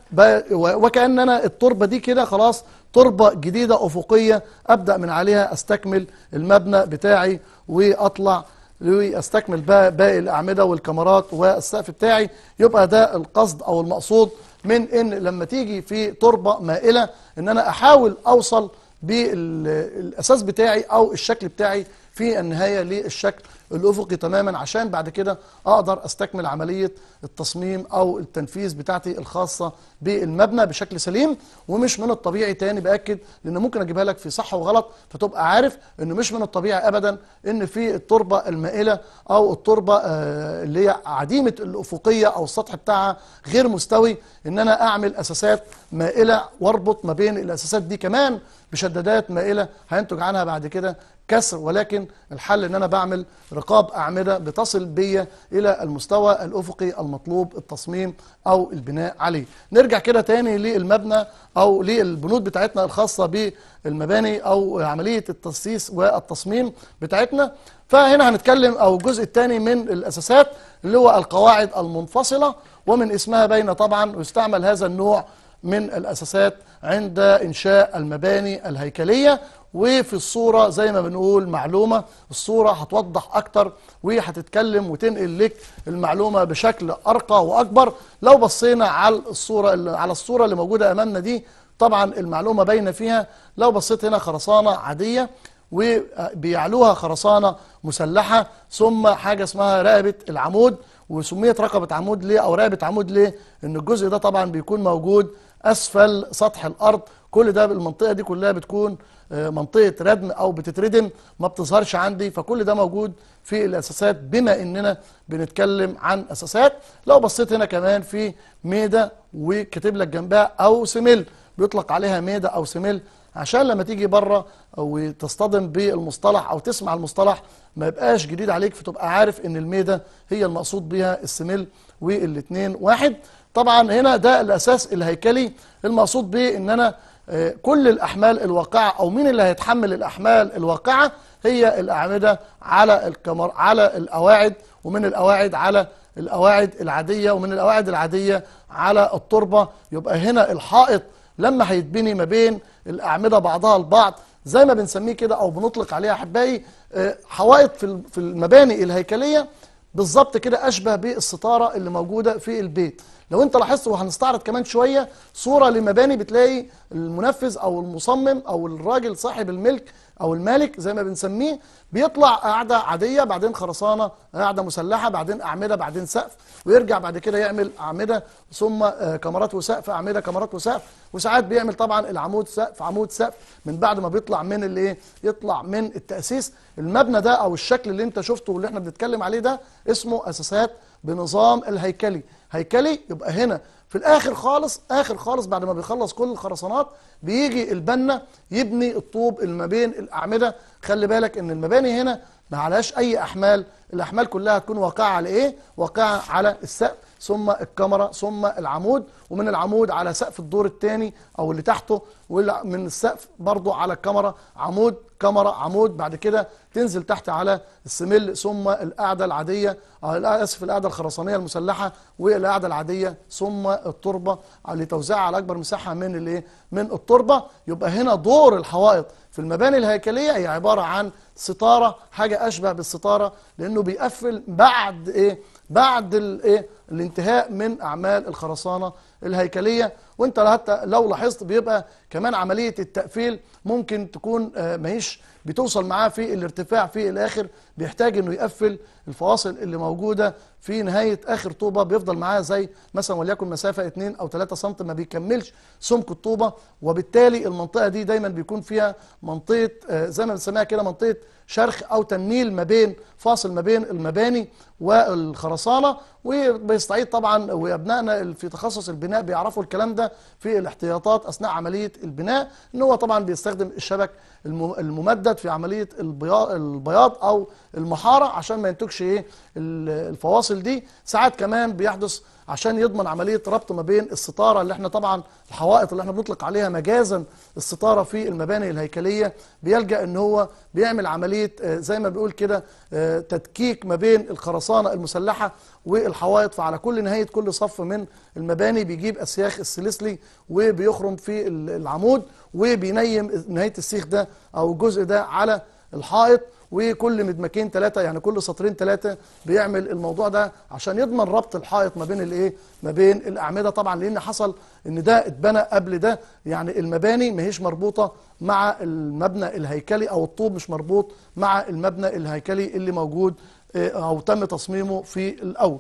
وكان انا التربه دي كده خلاص تربه جديده افقيه ابدا من عليها استكمل المبنى بتاعي واطلع واستكمل باقي الاعمده والكاميرات والسقف بتاعي يبقى ده القصد او المقصود من ان لما تيجي في تربه مائله ان انا احاول اوصل بالاساس بتاعي او الشكل بتاعي في النهايه للشكل الافقي تماما عشان بعد كده اقدر استكمل عمليه التصميم او التنفيذ بتاعتي الخاصه بالمبنى بشكل سليم ومش من الطبيعي تاني باكد لان ممكن اجيبها لك في صح وغلط فتبقى عارف انه مش من الطبيعي ابدا ان في التربه المائله او التربه آه، اللي هي عديمه الافقيه او السطح بتاعها غير مستوي ان انا اعمل اساسات مائله واربط ما بين الاساسات دي كمان بشدادات مائله هينتج عنها بعد كده كسر ولكن الحل ان انا بعمل رقاب اعمده بتصل بيا الى المستوى الافقي المطلوب التصميم او البناء عليه نرجع كده تاني للمبنى او للبنود بتاعتنا الخاصه بالمباني او عمليه التسييس والتصميم بتاعتنا فهنا هنتكلم او الجزء الثاني من الاساسات اللي هو القواعد المنفصله ومن اسمها باينه طبعا ويستعمل هذا النوع من الاساسات عند انشاء المباني الهيكليه وفي الصورة زي ما بنقول معلومة الصورة هتوضح أكتر وهتتكلم وتنقل لك المعلومة بشكل أرقى وأكبر لو بصينا على الصورة اللي على الصورة اللي موجودة أمامنا دي طبعا المعلومة باينة فيها لو بصيت هنا خرسانة عادية وبيعلوها خرسانة مسلحة ثم حاجة اسمها رقبة العمود وسميت رقبة عمود ليه أو رقبة عمود ليه؟ إن الجزء ده طبعا بيكون موجود أسفل سطح الأرض كل ده المنطقه دي كلها بتكون آه، منطقه ردم او بتتردم ما بتظهرش عندي فكل ده موجود في الاساسات بما اننا بنتكلم عن اساسات لو بصيت هنا كمان في ميدا وكاتب لك جنبها او سميل بيطلق عليها ميدا او سميل عشان لما تيجي بره وتصطدم بالمصطلح او تسمع المصطلح ما يبقاش جديد عليك فتبقى عارف ان الميدا هي المقصود بها السميل والاثنين واحد طبعا هنا ده الاساس الهيكلي المقصود بيه ان انا آه، كل الأحمال الواقعة أو مين اللي هيتحمل الأحمال الواقعة هي الأعمدة على الكمر على القواعد ومن القواعد على القواعد العادية ومن القواعد العادية على التربة يبقى هنا الحائط لما هيتبني ما بين الأعمدة بعضها البعض زي ما بنسميه كده أو بنطلق عليه أحبائي آه، حوائط في المباني الهيكلية بالظبط كده أشبه بالستارة اللي موجودة في البيت لو انت لاحظت وهنستعرض كمان شويه صوره لمباني بتلاقي المنفذ او المصمم او الراجل صاحب الملك او المالك زي ما بنسميه بيطلع قاعده عاديه بعدين خرسانه قاعده مسلحه بعدين اعمده بعدين سقف ويرجع بعد كده يعمل اعمده ثم آه، كمرات وسقف اعمده كمرات وسقف وساعات بيعمل طبعا العمود سقف عمود سقف من بعد ما بيطلع من الايه يطلع من التاسيس المبنى ده او الشكل اللي انت شفته واللي احنا بنتكلم عليه ده اسمه اساسات بنظام الهيكلي هيكلي يبقى هنا في الاخر خالص اخر خالص بعد ما بيخلص كل الخرسانات بيجي البنا يبني الطوب اللي ما بين الاعمده خلي بالك ان المباني هنا ما عليهاش اي احمال الاحمال كلها تكون واقعه على ايه واقعه على السقف ثم الكاميرا ثم العمود ومن العمود على سقف الدور الثاني او اللي تحته ومن السقف برضه على الكاميرا عمود كاميرا عمود بعد كده تنزل تحت على السمل ثم القاعده العاديه آه، اسف القاعده الخرسانيه المسلحه والقاعده العاديه ثم التربه لتوزيعها على اكبر مساحه من الايه من التربه يبقى هنا دور الحوائط في المباني الهيكليه هي عباره عن ستارة حاجة أشبه بالستارة لأنه بيقفل بعد إيه بعد الايه الانتهاء من اعمال الخرسانه الهيكليه وانت حتى لو لاحظت بيبقى كمان عمليه التقفيل ممكن تكون آه، ماهيش بتوصل معاه في الارتفاع في الاخر بيحتاج انه يقفل الفواصل اللي موجوده في نهايه اخر طوبه بيفضل معاها زي مثلا وليكن مسافه 2 او 3 سم ما بيكملش سمك الطوبه وبالتالي المنطقه دي دايما بيكون فيها منطقه آه، زي ما بنسميها كده منطقه شرخ او تنميل ما بين فاصل ما بين المباني والخرسانه وبيستعيد طبعا وابنائنا في تخصص البناء بيعرفوا الكلام ده في الاحتياطات اثناء عمليه البناء ان هو طبعا بيستخدم الشبك الممدد في عمليه البياض او المحاره عشان ما ينتجش ايه الفواصل دي ساعات كمان بيحدث عشان يضمن عمليه ربط ما بين الستاره اللي احنا طبعا الحوائط اللي احنا بنطلق عليها مجازا الستاره في المباني الهيكليه بيلجا ان هو بيعمل عمليه آه، زي ما بيقول كده آه، تدكيك ما بين الخرسانه المسلحه والحوائط فعلى كل نهايه كل صف من المباني بيجيب اسياخ السلسلي وبيخرم في العمود وبينيم نهايه السيخ ده او الجزء ده على الحائط وكل مدمكين ثلاثه يعني كل سطرين ثلاثه بيعمل الموضوع ده عشان يضمن ربط الحائط ما بين الايه ما بين الاعمده طبعا لان حصل ان ده اتبنى قبل ده يعني المباني ما هيش مربوطه مع المبنى الهيكلي او الطوب مش مربوط مع المبنى الهيكلي اللي موجود آه، او تم تصميمه في الاول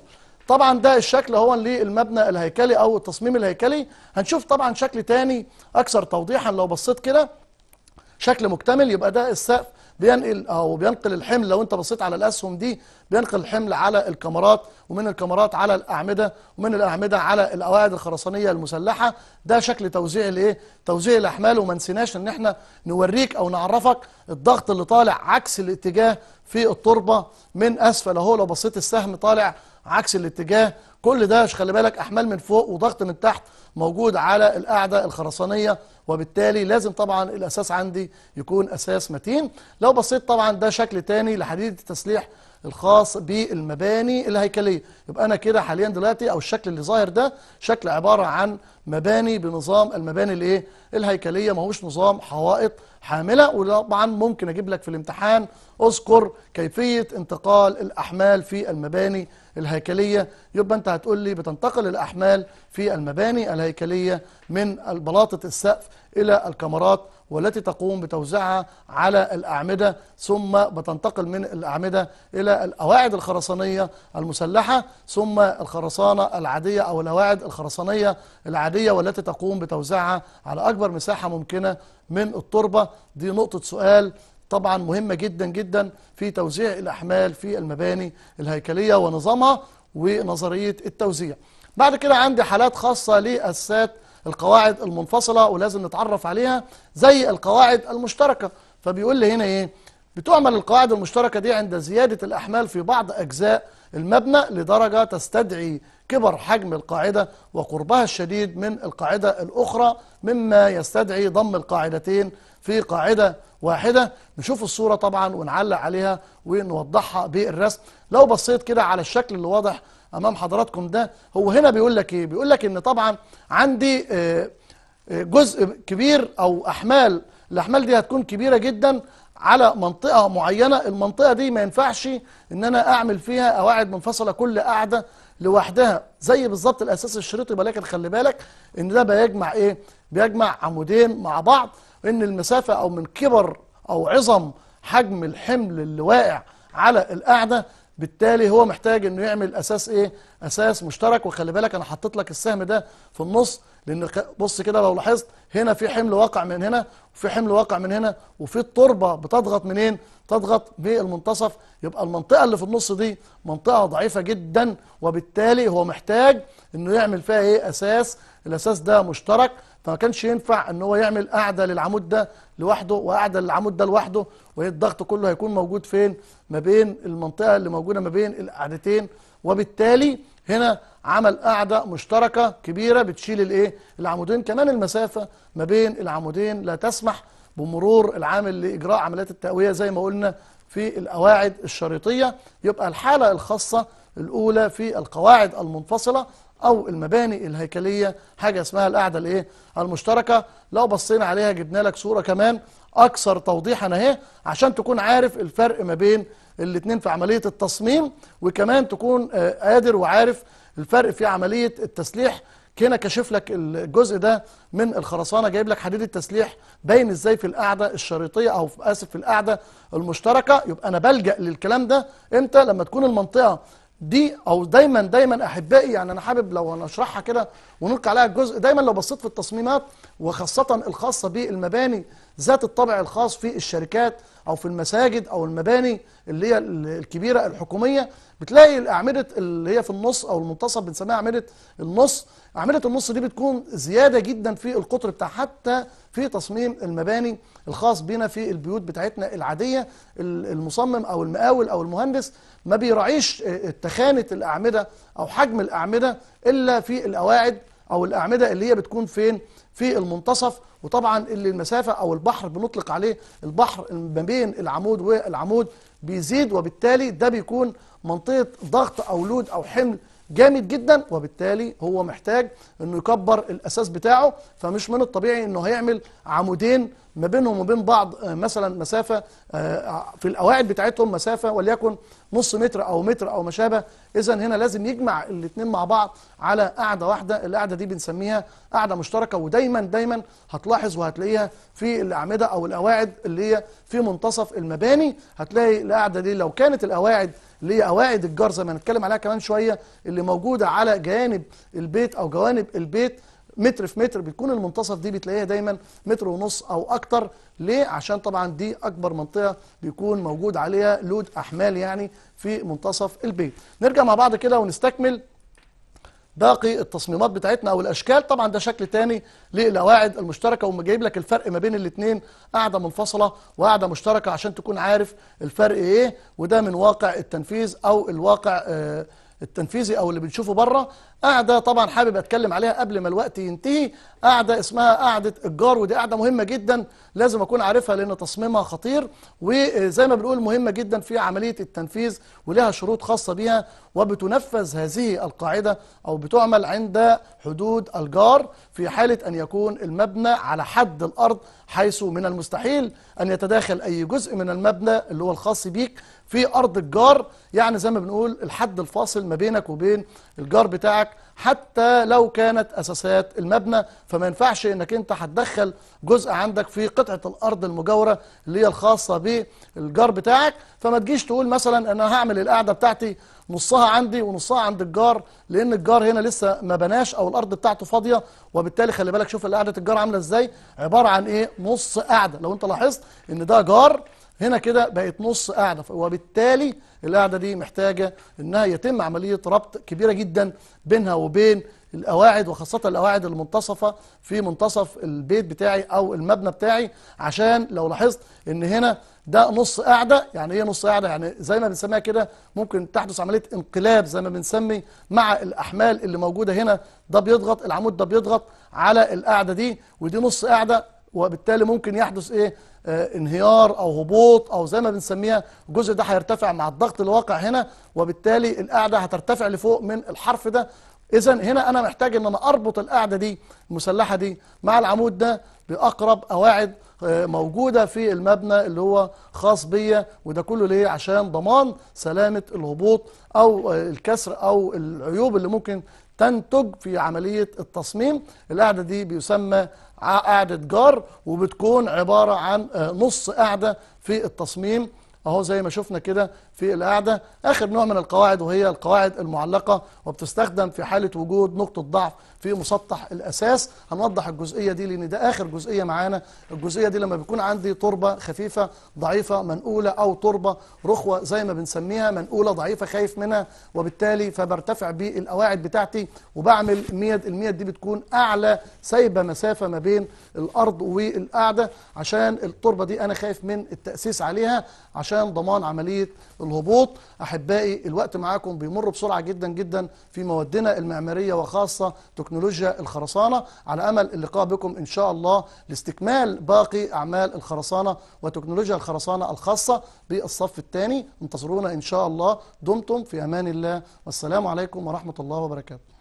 طبعا ده الشكل هو للمبنى الهيكلي او التصميم الهيكلي هنشوف طبعا شكل تاني اكثر توضيحا لو بصيت كده شكل مكتمل يبقى ده السقف بينقل او بينقل الحمل لو انت بصيت على الاسهم دي بينقل الحمل على الكاميرات ومن الكاميرات على الاعمده ومن الاعمده على القواعد الخرسانيه المسلحه ده شكل توزيع الايه توزيع الاحمال وما نسيناش ان احنا نوريك او نعرفك الضغط اللي طالع عكس الاتجاه في التربه من اسفل اهو لو بصيت السهم طالع عكس الاتجاه كل ده خلي بالك احمال من فوق وضغط من تحت موجود على القاعده الخرسانيه وبالتالي لازم طبعا الاساس عندي يكون اساس متين لو بصيت طبعا ده شكل تاني لحديد التسليح الخاص بالمباني الهيكليه يبقى انا كده حاليا دلوقتي او الشكل اللي ظاهر ده شكل عباره عن مباني بنظام المباني الايه الهيكليه ماهوش نظام حوائط حامله وطبعا ممكن اجيب لك في الامتحان اذكر كيفيه انتقال الاحمال في المباني الهيكلية يبقى أنت هتقول لي بتنتقل الأحمال في المباني الهيكلية من بلاطة السقف إلى الكاميرات والتي تقوم بتوزيعها على الأعمدة ثم بتنتقل من الأعمدة إلى الأواعد الخرسانية المسلحة ثم الخرسانة العادية أو الأواعد الخرسانية العادية والتي تقوم بتوزيعها على أكبر مساحة ممكنة من التربة دي نقطة سؤال طبعا مهمة جدا جدا في توزيع الأحمال في المباني الهيكلية ونظامها ونظرية التوزيع بعد كده عندي حالات خاصة لأسات القواعد المنفصلة ولازم نتعرف عليها زي القواعد المشتركة فبيقول لي هنا إيه بتعمل القواعد المشتركة دي عند زيادة الأحمال في بعض أجزاء المبنى لدرجة تستدعي كبر حجم القاعدة وقربها الشديد من القاعدة الأخرى مما يستدعي ضم القاعدتين في قاعدة واحدة نشوف الصورة طبعا ونعلق عليها ونوضحها بالرسم لو بصيت كده على الشكل اللي واضح أمام حضراتكم ده هو هنا بيقول لك إيه بيقول لك إن طبعا عندي آه، آه، جزء كبير أو أحمال الأحمال دي هتكون كبيرة جدا على منطقة معينة المنطقة دي ما ينفعش إن أنا أعمل فيها قواعد منفصلة كل قاعدة لوحدها زي بالظبط الاساس الشريطي ولكن خلي بالك ان ده بيجمع ايه بيجمع عمودين مع بعض ان المسافه او من كبر او عظم حجم الحمل اللي واقع على القاعده بالتالي هو محتاج انه يعمل اساس ايه اساس مشترك وخلي بالك انا حطيت لك السهم ده في النص لان بص كده لو لاحظت هنا في حمل واقع من هنا وفي حمل واقع من هنا وفي التربه بتضغط منين تضغط بالمنتصف يبقى المنطقه اللي في النص دي منطقه ضعيفه جدا وبالتالي هو محتاج انه يعمل فيها ايه اساس الاساس ده مشترك فما كانش ينفع ان هو يعمل قاعده للعمود ده لوحده وقاعده للعمود ده لوحده وهي الضغط كله هيكون موجود فين ما بين المنطقه اللي موجوده ما بين القاعدتين وبالتالي هنا عمل قاعده مشتركه كبيره بتشيل الايه العمودين كمان المسافه ما بين العمودين لا تسمح بمرور العامل لاجراء عمليات التقويه زي ما قلنا في القواعد الشريطيه يبقى الحاله الخاصه الاولى في القواعد المنفصله أو المباني الهيكلية حاجة اسمها القاعدة الإيه المشتركة لو بصينا عليها جبنا لك صورة كمان أكثر توضيحا أهي عشان تكون عارف الفرق ما بين الاتنين في عملية التصميم وكمان تكون آه، قادر وعارف الفرق في عملية التسليح هنا كشف لك الجزء ده من الخرسانه جايب لك حديد التسليح باين ازاي في القاعده الشريطيه او في اسف في القاعده المشتركه يبقى انا بلجا للكلام ده امتى لما تكون المنطقه دي او دايما دايما احبائي يعني انا حابب لو هنشرحها كده ونلقي عليها الجزء دايما لو بصيت في التصميمات وخاصه الخاصه بالمباني ذات الطابع الخاص في الشركات او في المساجد او المباني اللي هي الكبيره الحكوميه بتلاقي الاعمده اللي هي في النص او المنتصف بنسميها اعمده النص اعمده النص دي بتكون زياده جدا في القطر بتاع حتى في تصميم المباني الخاص بنا في البيوت بتاعتنا العاديه المصمم او المقاول او المهندس ما بيراعيش آه، آه، تخانه الاعمده او حجم الاعمده الا في القواعد او الاعمده اللي هي بتكون فين في المنتصف وطبعا اللي المسافه او البحر بنطلق عليه البحر ما بين العمود والعمود بيزيد وبالتالي ده بيكون منطقه ضغط او لود او حمل جامد جدا وبالتالي هو محتاج انه يكبر الاساس بتاعه فمش من الطبيعي انه هيعمل عمودين ما بينهم وبين بعض آه، مثلا مسافة آه، في القواعد بتاعتهم مسافة وليكن نص متر أو متر أو ما شابه إذا هنا لازم يجمع الاثنين مع بعض على قاعدة واحدة القاعدة دي بنسميها قاعدة مشتركة ودايما دايما هتلاحظ وهتلاقيها في الأعمدة أو القواعد اللي هي في منتصف المباني هتلاقي القاعدة دي لو كانت القواعد اللي هي قواعد الجار زي ما هنتكلم عليها كمان شوية اللي موجودة على جانب البيت أو جوانب البيت متر في متر بتكون المنتصف دي بتلاقيها دايما متر ونص او اكتر ليه عشان طبعا دي اكبر منطقه بيكون موجود عليها لود احمال يعني في منتصف البيت نرجع مع بعض كده ونستكمل باقي التصميمات بتاعتنا او الاشكال طبعا ده شكل تاني للقواعد المشتركه وما جايب لك الفرق ما بين الاثنين قاعده منفصله وقاعده مشتركه عشان تكون عارف الفرق ايه وده من واقع التنفيذ او الواقع آه التنفيذي او اللي بنشوفه بره قاعدة طبعا حابب أتكلم عليها قبل ما الوقت ينتهي قاعدة اسمها قاعدة الجار ودي قاعدة مهمة جدا لازم أكون عارفها لأن تصميمها خطير وزي ما بنقول مهمة جدا في عملية التنفيذ ولها شروط خاصة بها وبتنفذ هذه القاعدة أو بتعمل عند حدود الجار في حالة أن يكون المبنى على حد الأرض حيث من المستحيل أن يتداخل أي جزء من المبنى اللي هو الخاص بيك في أرض الجار يعني زي ما بنقول الحد الفاصل ما بينك وبين الجار بتاعك حتى لو كانت اساسات المبنى فما ينفعش انك انت هتدخل جزء عندك في قطعه الارض المجاوره اللي هي الخاصه بالجار بتاعك فما تجيش تقول مثلا انا هعمل القعده بتاعتي نصها عندي ونصها عند الجار لان الجار هنا لسه ما بناش او الارض بتاعته فاضيه وبالتالي خلي بالك شوف قعده الجار عامله ازاي عباره عن ايه نص قعده لو انت لاحظت ان ده جار هنا كده بقت نص قاعدة وبالتالي القاعده دي محتاجه انها يتم عمليه ربط كبيره جدا بينها وبين القواعد وخاصة القواعد المنتصفة في منتصف البيت بتاعي أو المبنى بتاعي عشان لو لاحظت إن هنا ده نص قاعدة يعني إيه نص قاعدة يعني زي ما بنسميها كده ممكن تحدث عملية انقلاب زي ما بنسمي مع الأحمال اللي موجودة هنا ده بيضغط العمود ده بيضغط على القاعدة دي ودي نص قاعدة وبالتالي ممكن يحدث ايه آه، انهيار او هبوط او زي ما بنسميها الجزء ده هيرتفع مع الضغط الواقع هنا وبالتالي القاعده هترتفع لفوق من الحرف ده اذا هنا انا محتاج ان انا اربط القاعده دي المسلحه دي مع العمود ده باقرب قواعد آه، موجوده في المبنى اللي هو خاص بيا وده كله ليه عشان ضمان سلامه الهبوط او آه، الكسر او العيوب اللي ممكن تنتج في عملية التصميم القاعدة دي بيسمى قاعدة جار وبتكون عبارة عن آه، نص قاعدة في التصميم اهو زي ما شفنا كده في القاعدة آخر نوع من القواعد وهي القواعد المعلقة وبتستخدم في حالة وجود نقطة ضعف في مسطح الأساس هنوضح الجزئية دي لأن ده آخر جزئية معانا الجزئية دي لما بيكون عندي تربة خفيفة ضعيفة منقولة أو تربة رخوة زي ما بنسميها منقولة ضعيفة خايف منها وبالتالي فبرتفع بالقواعد بتاعتي وبعمل ميد الميد دي بتكون أعلى سايبة مسافة ما بين الأرض والقاعدة عشان التربة دي أنا خايف من التأسيس عليها عشان ضمان عملية الهبوط أحبائي الوقت معاكم بيمر بسرعة جدا جدا في موادنا المعمارية وخاصة تكنولوجيا الخرسانة على أمل اللقاء بكم إن شاء الله لاستكمال باقي أعمال الخرسانة وتكنولوجيا الخرسانة الخاصة بالصف الثاني انتظرونا إن شاء الله دمتم في أمان الله والسلام عليكم ورحمة الله وبركاته